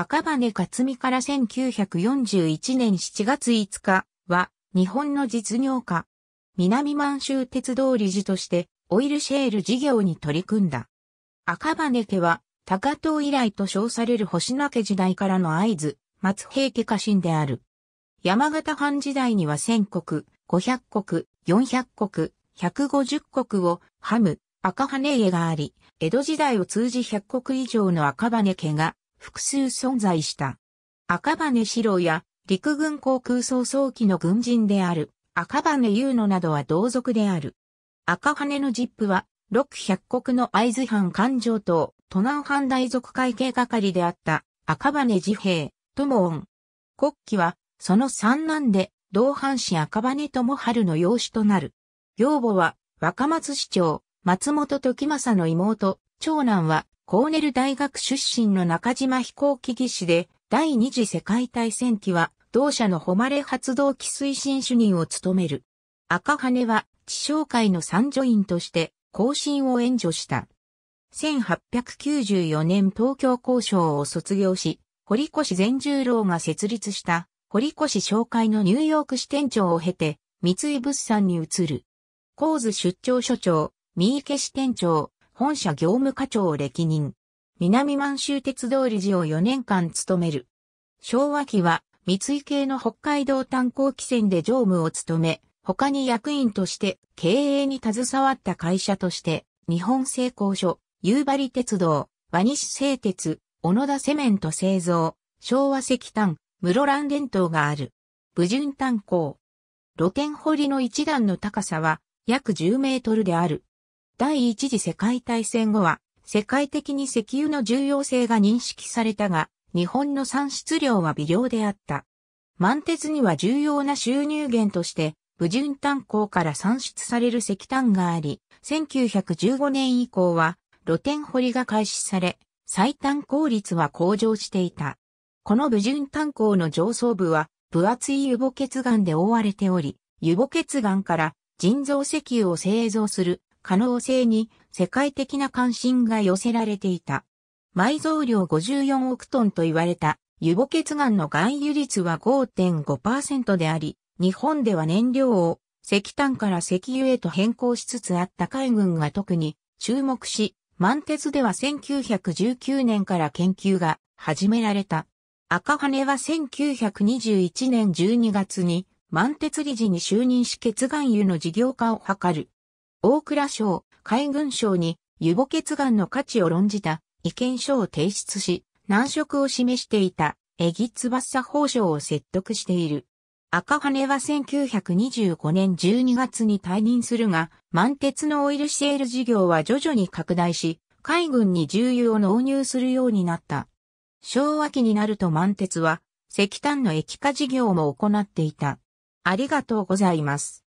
赤羽克美から1941年7月5日は日本の実業家、南満州鉄道理事としてオイルシェール事業に取り組んだ。赤羽家は高遠以来と称される星野家時代からの合図、松平家家臣である。山形藩時代には千国、五百国、四百国、百五十国をハム、赤羽家があり、江戸時代を通じ百国以上の赤羽家が複数存在した。赤羽四郎や陸軍航空総総機の軍人である赤羽優野などは同族である。赤羽のジップは、六百国の会津藩環状島、都南藩大族会計係であった赤羽治兵、友恩。国旗は、その三男で、同藩士赤羽友春の養子となる。養母は、若松市長、松本時政の妹、長男はコーネル大学出身の中島飛行機技師で、第二次世界大戦期は同社の誉れ発動機推進主任を務める。赤羽は地商会の参助員として更進を援助した。1894年東京交渉を卒業し、堀越善十郎が設立した堀越商会のニューヨーク支店長を経て、三井物産に移る。神津出張所長、三池支店長、本社業務課長を歴任。南満州鉄道理事を4年間務める。昭和期は三井系の北海道炭鉱汽船で常務を務め、他に役員として経営に携わった会社として、日本製鋼所、夕張鉄道、和西製鉄、小野田セメント製造、昭和石炭、室蘭電灯がある。武順炭鉱。露天掘りの一段の高さは約10メートルである。第一次世界大戦後は、世界的に石油の重要性が認識されたが、日本の産出量は微量であった。満鉄には重要な収入源として、武潤炭鉱から産出される石炭があり、1915年以降は露天掘りが開始され、最短効率は向上していた。この武潤炭鉱の上層部は分厚い湯母血岩で覆われており、湯母血岩から人造石油を製造する可能性に世界的な関心が寄せられていた。埋蔵量54億トンと言われた湯母血岩の含有率は5.5%であり、日本では燃料を石炭から石油へと変更しつつあった海軍が特に注目し、満鉄では1919年から研究が始められた。赤羽は1921年12月に満鉄理事に就任し血岩油の事業化を図る。大倉省、海軍省に湯母血岩の価値を論じた意見書を提出し、難色を示していたエギツバッサ法省を説得している。赤羽は1925年12月に退任するが、満鉄のオイルシェール事業は徐々に拡大し、海軍に重油を納入するようになった。昭和期になると満鉄は石炭の液化事業も行っていた。ありがとうございます。